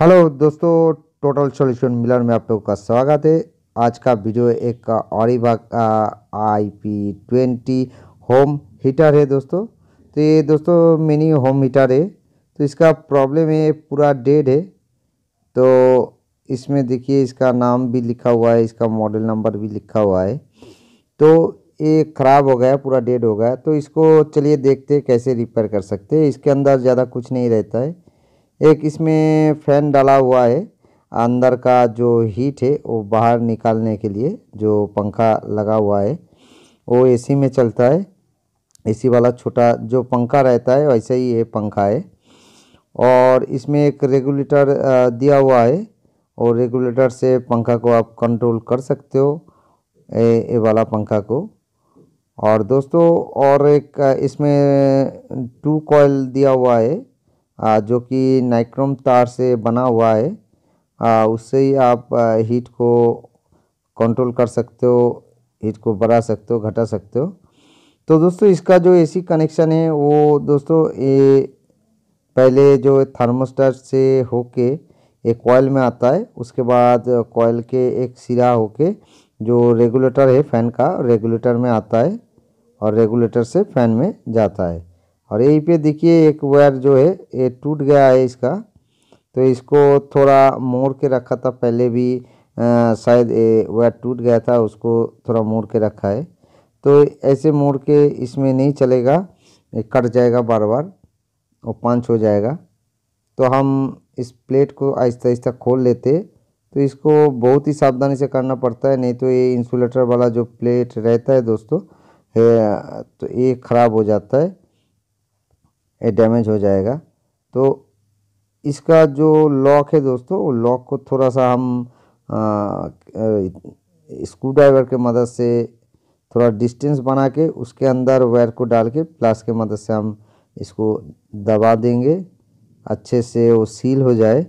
hello दोस्तों total solution Miller में आप लोगों का स्वागत है आज का वीडियो एक और I P twenty home heater है दोस्तों तो ये दोस्तों मिनी होम हीटर है तो इसका प्रॉब्लम है पूरा डेड है तो इसमें देखिए इसका नाम भी लिखा हुआ है इसका मॉडल नंबर भी लिखा हुआ है तो ये ख़राब हो गया पूरा डेड हो गया तो इसको चलिए देखते कैसे रिपेयर कर सकते इसके अंदर ज़्यादा कुछ नहीं रहता है एक इसमें फैन डाला हुआ है अंदर का जो हीट है वो बाहर निकालने के लिए जो पंखा लगा हुआ है वो एसी में चलता है एसी वाला छोटा जो पंखा रहता है वैसा ही ये पंखा है और इसमें एक रेगुलेटर दिया हुआ है और रेगुलेटर से पंखा को आप कंट्रोल कर सकते हो ए, ए वाला पंखा को और दोस्तों और एक इसमें टू कॉयल दिया हुआ है जो कि नाइक्रोम तार से बना हुआ है उससे ही आप हीट को कंट्रोल कर सकते हो हीट को बढ़ा सकते हो घटा सकते हो तो दोस्तों इसका जो एसी कनेक्शन है वो दोस्तों ये पहले जो थर्मोस्टेट से होके एक कॉयल में आता है उसके बाद कॉयल के एक सिरा होके जो रेगुलेटर है फ़ैन का रेगुलेटर में आता है और रेगुलेटर से फ़ैन में जाता है और यहीं पे देखिए एक वायर जो है ये टूट गया है इसका तो इसको थोड़ा मोड़ के रखा था पहले भी शायद ये वायर टूट गया था उसको थोड़ा मोड़ के रखा है तो ऐसे मोड़ के इसमें नहीं चलेगा कट जाएगा बार बार और पंच हो जाएगा तो हम इस प्लेट को आहिस्ता आहिस्ता खोल लेते तो इसको बहुत ही सावधानी से करना पड़ता है नहीं तो ये इंसुलेटर वाला जो प्लेट रहता है दोस्तों है, तो ये ख़राब हो जाता है डैमेज हो जाएगा तो इसका जो लॉक है दोस्तों वो लॉक को थोड़ा सा हम स्क्रू ड्राइवर के मदद से थोड़ा डिस्टेंस बना के उसके अंदर वायर को डाल के प्लास के मदद से हम इसको दबा देंगे अच्छे से वो सील हो जाए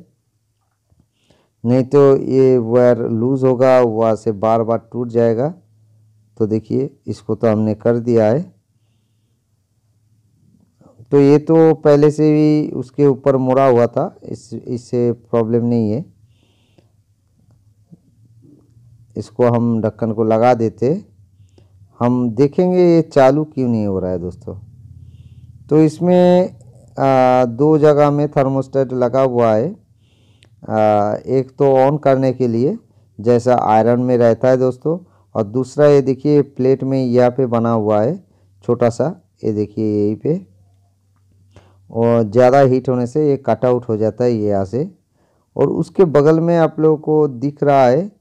नहीं तो ये वायर लूज़ होगा वहाँ से बार बार टूट जाएगा तो देखिए इसको तो हमने कर दिया है तो ये तो पहले से भी उसके ऊपर मुड़ा हुआ था इस इससे प्रॉब्लम नहीं है इसको हम ढक्कन को लगा देते हम देखेंगे ये चालू क्यों नहीं हो रहा है दोस्तों तो इसमें आ, दो जगह में थर्मोस्टेट लगा हुआ है आ, एक तो ऑन करने के लिए जैसा आयरन में रहता है दोस्तों और दूसरा ये देखिए प्लेट में यहाँ पे बना हुआ है छोटा सा ये देखिए यहीं पे और ज़्यादा हीट होने से ये कट आउट हो जाता है ये यहाँ से और उसके बगल में आप लोगों को दिख रहा है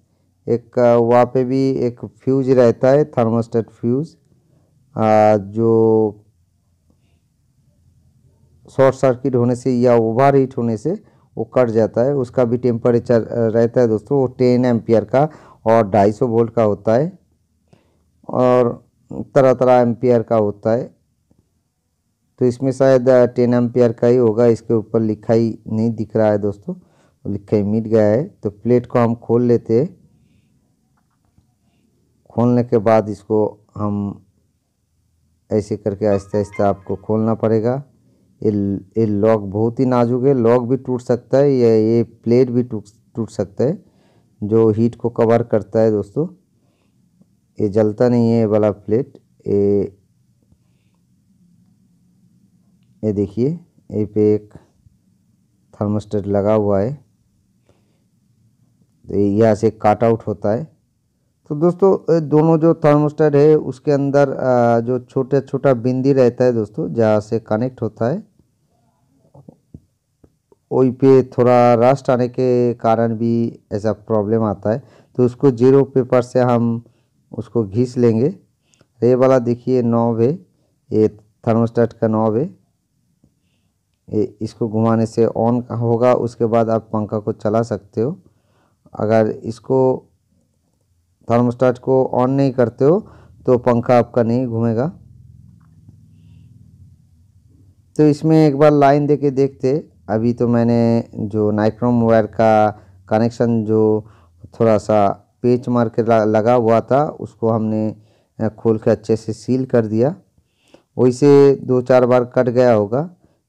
एक वहाँ पे भी एक फ्यूज रहता है थर्मोस्टेट फ्यूज आ, जो शॉर्ट सर्किट होने से या ओवर हीट होने से वो कट जाता है उसका भी टेम्परेचर रहता है दोस्तों वो टेन एम्पियर का और ढाई सौ वोल्ट का होता है और तरह तरह एम्पियर का होता है तो इसमें शायद टेन एम का ही होगा इसके ऊपर लिखा ही नहीं दिख रहा है दोस्तों लिखाई मिट गया है तो प्लेट को हम खोल लेते हैं खोलने के बाद इसको हम ऐसे करके आहिस्ता आहिस्ता आपको खोलना पड़ेगा ये ये लॉक बहुत ही नाजुक है लॉक भी टूट सकता है या ये प्लेट भी टूट टूट सकता है जो हीट को कवर करता है दोस्तों ये जलता नहीं है ये वाला प्लेट ये ये देखिए ये पे एक थर्मोस्टेट लगा हुआ है तो यहाँ से काट आउट होता है तो दोस्तों दोनों जो थर्मोस्टेट है उसके अंदर जो छोटा छोटा बिंदी रहता है दोस्तों जहाँ से कनेक्ट होता है वही पे थोड़ा रास्ट आने के कारण भी ऐसा प्रॉब्लम आता है तो उसको जीरो पेपर से हम उसको घीस लेंगे ये वाला देखिए नॉब है ये थर्मोस्टेट का नॉब है इसको घुमाने से ऑन होगा उसके बाद आप पंखा को चला सकते हो अगर इसको थर्मोस्टाट को ऑन नहीं करते हो तो पंखा आपका नहीं घूमेगा तो इसमें एक बार लाइन दे के देखते अभी तो मैंने जो नाइक्रोम वायर का कनेक्शन जो थोड़ा सा पेच मार के लगा हुआ था उसको हमने खोल के अच्छे से सील कर दिया वैसे दो चार बार कट गया होगा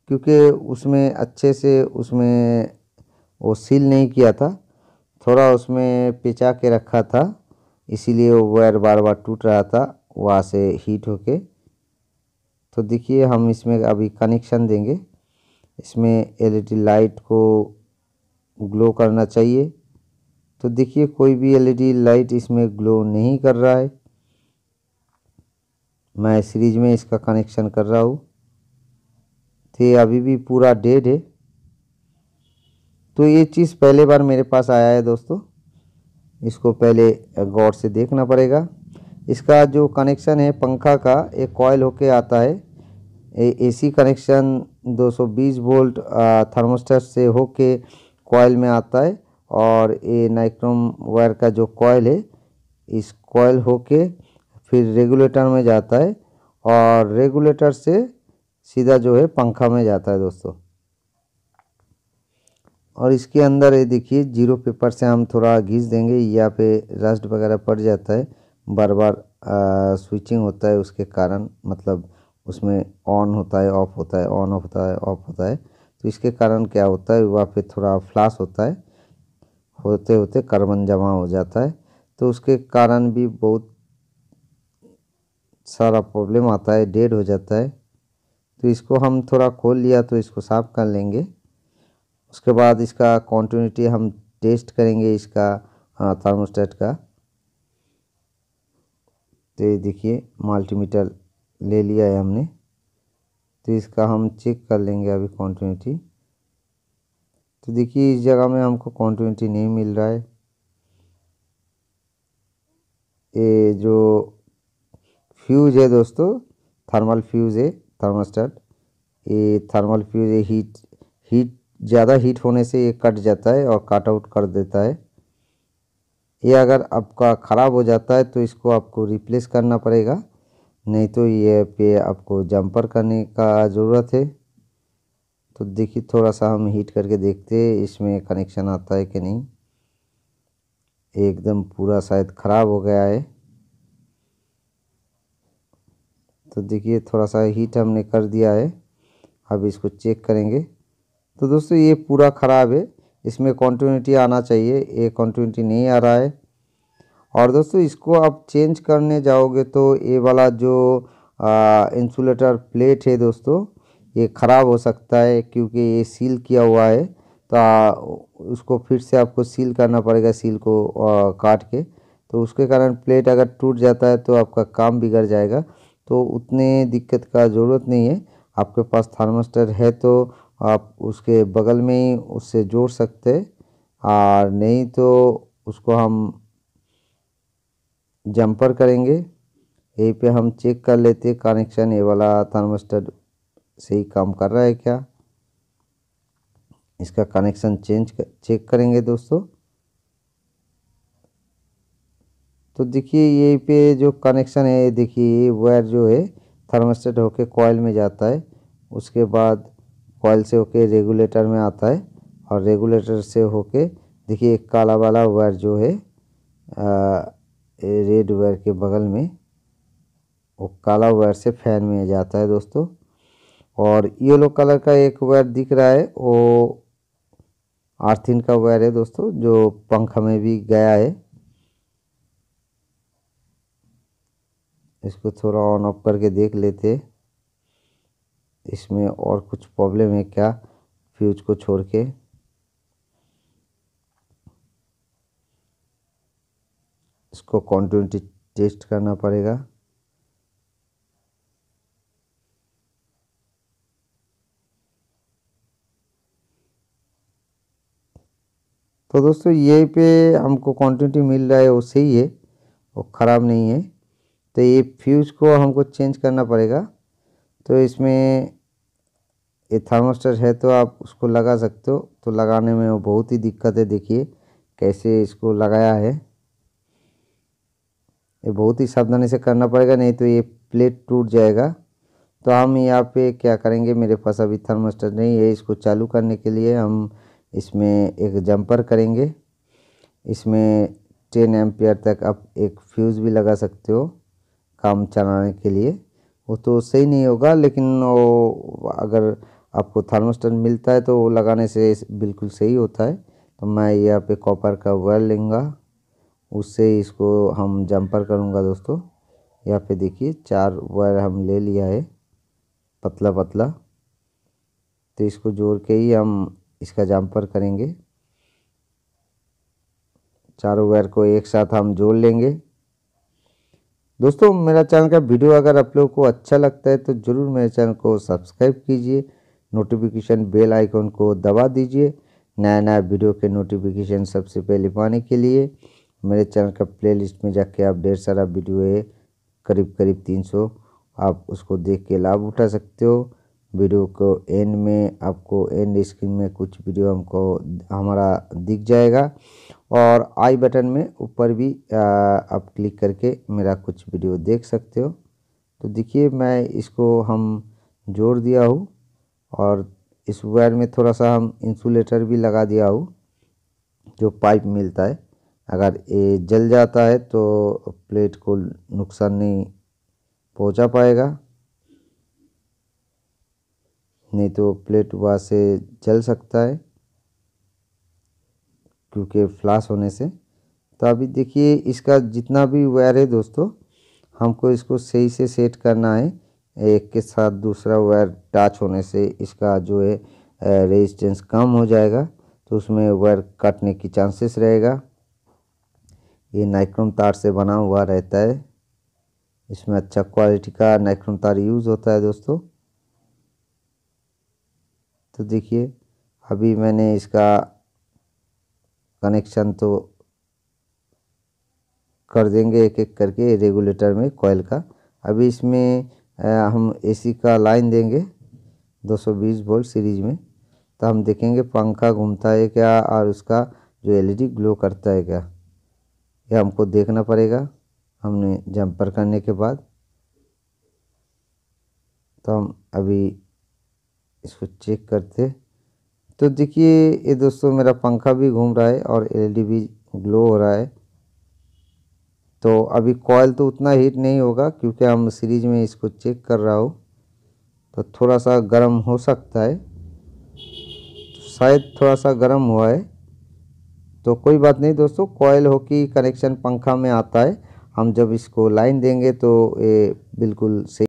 क्योंकि उसमें अच्छे से उसमें वो सील नहीं किया था थोड़ा उसमें पिचा के रखा था इसीलिए वो वायर बार बार टूट रहा था वहाँ से हीट होके तो देखिए हम इसमें अभी कनेक्शन देंगे इसमें एलईडी लाइट को ग्लो करना चाहिए तो देखिए कोई भी एलईडी लाइट इसमें ग्लो नहीं कर रहा है मैं सीरीज में इसका कनेक्शन कर रहा हूँ थे अभी भी पूरा डेड है तो ये चीज़ पहले बार मेरे पास आया है दोस्तों इसको पहले गौर से देखना पड़ेगा इसका जो कनेक्शन है पंखा का एक कॉयल होके आता है एसी कनेक्शन 220 वोल्ट थर्मोस्टेट से होके कॉयल में आता है और ये नाइक्रोम वायर का जो कॉयल है इस कॉयल होके फिर रेगुलेटर में जाता है और रेगुलेटर से सीधा जो है पंखा में जाता है दोस्तों और इसके अंदर ये देखिए जीरो पेपर से हम थोड़ा घीस देंगे या पे रस्ट वगैरह पड़ जाता है बार बार स्विचिंग होता है उसके कारण मतलब उसमें ऑन होता है ऑफ होता है ऑन होता है ऑफ होता है तो इसके कारण क्या होता है वहाँ पे थोड़ा फ्लाश होता है होते होते कार्बन जमा हो जाता है तो उसके कारण भी बहुत सारा प्रॉब्लम आता है डेड हो जाता है तो इसको हम थोड़ा खोल लिया तो इसको साफ़ कर लेंगे उसके बाद इसका कॉन्टीन्यूटी हम टेस्ट करेंगे इसका थर्मोस्टेट का तो ये देखिए मल्टीमीटर ले लिया है हमने तो इसका हम चेक कर लेंगे अभी कॉन्टीन्यूटी तो देखिए इस जगह में हमको कॉन्टीन्यूटी नहीं मिल रहा है ये जो फ्यूज़ है दोस्तों थर्मल फ्यूज़ है थर्मोस्टेट ये थर्मल फ्यूज ये हीट हीट ज़्यादा हीट होने से ये कट जाता है और काट आउट कर देता है ये अगर आपका ख़राब हो जाता है तो इसको आपको रिप्लेस करना पड़ेगा नहीं तो ये पे आपको जंपर करने का ज़रूरत है तो देखिए थोड़ा सा हम हीट करके देखते हैं इसमें कनेक्शन आता है कि नहीं एकदम पूरा शायद ख़राब हो गया है तो देखिए थोड़ा सा हीट हमने कर दिया है अब इसको चेक करेंगे तो दोस्तों ये पूरा ख़राब है इसमें कॉन्टीन्यूटी आना चाहिए ये कॉन्टीन्यूटी नहीं आ रहा है और दोस्तों इसको आप चेंज करने जाओगे तो ये वाला जो इंसुलेटर प्लेट है दोस्तों ये ख़राब हो सकता है क्योंकि ये सील किया हुआ है तो आ, उसको फिर से आपको सील करना पड़ेगा सील को आ, काट के तो उसके कारण प्लेट अगर टूट जाता है तो आपका काम बिगड़ जाएगा तो उतने दिक्कत का ज़रूरत नहीं है आपके पास थर्मोस्टेट है तो आप उसके बगल में ही उससे जोड़ सकते और नहीं तो उसको हम जंपर करेंगे यहीं पे हम चेक कर लेते कनेक्शन ये वाला थर्मोस्टेट से ही काम कर रहा है क्या इसका कनेक्शन चेंज कर, चेक करेंगे दोस्तों तो देखिए ये पे जो कनेक्शन है ये देखिए ये वायर जो है थर्मोस्टेट होके कॉयल में जाता है उसके बाद कॉयल से होके रेगुलेटर में आता है और रेगुलेटर से होके देखिए एक काला वाला वायर जो है रेड वायर के बगल में वो काला वायर से फैन में जाता है दोस्तों और येलो कलर का एक वायर दिख रहा है वो आर्थिन का वायर है दोस्तों जो पंखा में भी गया है इसको थोड़ा ऑन ऑफ करके देख लेते इसमें और कुछ प्रॉब्लम है क्या फ्यूज को छोड़ के इसको कॉन्टिन्यूटी टेस्ट करना पड़ेगा तो दोस्तों ये पे हमको क्वान्टिटी मिल रहा है वो सही है वो ख़राब नहीं है तो ये फ्यूज़ को हमको चेंज करना पड़ेगा तो इसमें ये थर्मोस्टर है तो आप उसको लगा सकते हो तो लगाने में वो बहुत ही दिक्कत है देखिए कैसे इसको लगाया है ये बहुत ही सावधानी से करना पड़ेगा नहीं तो ये प्लेट टूट जाएगा तो हम यहाँ पे क्या करेंगे मेरे पास अभी थर्मोस्टर नहीं है इसको चालू करने के लिए हम इसमें एक जंपर करेंगे इसमें टेन एम्पियर तक आप एक फ्यूज़ भी लगा सकते हो काम चलाने के लिए वो तो सही नहीं होगा लेकिन वो अगर आपको थर्मोस्टेट मिलता है तो वो लगाने से बिल्कुल सही होता है तो मैं यहाँ पे कॉपर का वायर लेंगे उससे इसको हम जंपर करूँगा दोस्तों यहाँ पे देखिए चार वायर हम ले लिया है पतला पतला तो इसको जोड़ के ही हम इसका जंपर करेंगे चारों वायर को एक साथ हम जोड़ लेंगे दोस्तों मेरा चैनल का वीडियो अगर आप लोगों को अच्छा लगता है तो ज़रूर मेरे चैनल को सब्सक्राइब कीजिए नोटिफिकेशन बेल आइकॉन को दबा दीजिए नया नया वीडियो के नोटिफिकेशन सबसे पहले पाने के लिए मेरे चैनल का प्लेलिस्ट में जाके आप ढेर सारा वीडियो है करीब करीब 300 आप उसको देख के लाभ उठा सकते हो वीडियो को एंड में आपको एंड स्क्रीन में कुछ वीडियो हमको हमारा दिख जाएगा और आई बटन में ऊपर भी आप क्लिक करके मेरा कुछ वीडियो देख सकते हो तो देखिए मैं इसको हम जोड़ दिया हूँ और इस वायर में थोड़ा सा हम इंसुलेटर भी लगा दिया हूँ जो पाइप मिलता है अगर ये जल जाता है तो प्लेट को नुकसान नहीं पहुंचा पाएगा नहीं तो प्लेट वहाँ से जल सकता है क्योंकि फ्लाश होने से तो अभी देखिए इसका जितना भी वायर है दोस्तों हमको इसको सही से सेट करना है एक के साथ दूसरा वायर टच होने से इसका जो है रेजिस्टेंस कम हो जाएगा तो उसमें वायर कटने की चांसेस रहेगा ये नाइक्रोम तार से बना हुआ रहता है इसमें अच्छा क्वालिटी का नाइक्रोम तार यूज़ होता है दोस्तों तो देखिए अभी मैंने इसका कनेक्शन तो कर देंगे एक एक करके रेगुलेटर में कॉयल का अभी इसमें हम एसी का लाइन देंगे 220 वोल्ट सीरीज में तो हम देखेंगे पंखा घूमता है क्या और उसका जो एलईडी ग्लो करता है क्या यह हमको देखना पड़ेगा हमने जंपर करने के बाद तो हम अभी इसको चेक करते तो देखिए ये दोस्तों मेरा पंखा भी घूम रहा है और एलईडी e भी ग्लो हो रहा है तो अभी कॉयल तो उतना हीट नहीं होगा क्योंकि हम सीरीज में इसको चेक कर रहा हूँ तो थोड़ा सा गर्म हो सकता है तो शायद थोड़ा सा गर्म हुआ है तो कोई बात नहीं दोस्तों कॉयल हो कि कनेक्शन पंखा में आता है हम जब इसको लाइन देंगे तो ये बिल्कुल सही